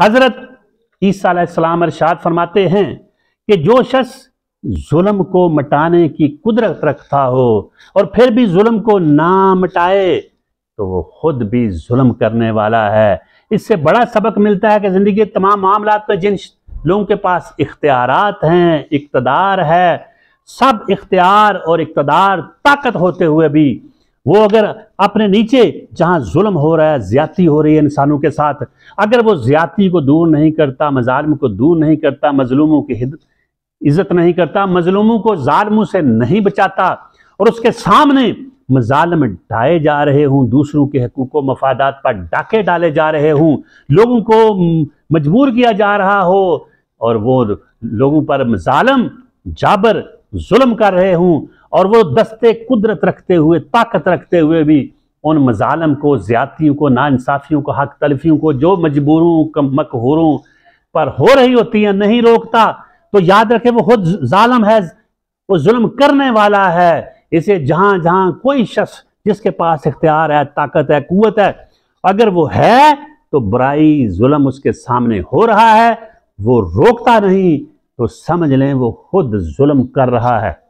हजरत ईसीम अरसाद फरमाते हैं कि जो शख्स जुल्म को मटाने की कुदरत रखता हो और फिर भी जुल्म को ना मटाए तो वो खुद भी जुल्म करने वाला है इससे बड़ा सबक मिलता है कि ज़िंदगी के तमाम मामला पर जिन लोगों के पास इख्तियारत हैं इकतदार है सब इख्तियार और इकतदार ताकत होते हुए भी वो अगर अपने नीचे जहाँ जुल्म हो रहा है ज्यादती हो रही है इंसानों के साथ अगर वो ज्यादती को दूर नहीं करता मजालम को दूर नहीं करता मजलूमों की इज्जत नहीं करता मजलूमों को जालमों से नहीं बचाता और उसके सामने मजालम डाए जा रहे हूँ दूसरों के हकूक मफादात पर डाके डाले जा रहे हूँ लोगों को मजबूर किया जा रहा हो और वो लोगों पर मजालम जाबर जुल्म कर रहे हूँ और वो दस्ते कुदरत रखते हुए ताकत रखते हुए भी उन मजालम को ज्यादतियों को इंसाफियों को हक तलफियों को जो मजबूरों मकहूरों पर हो रही होती है नहीं रोकता तो याद रखे वो खुद जालम है वो जुल्म करने वाला है इसे जहां जहां कोई शख्स जिसके पास इख्तियार है ताकत है कुत है अगर वो है तो बुराई जुल्म उसके सामने हो रहा है वो रोकता नहीं तो समझ लें वो खुद जुल्म कर रहा है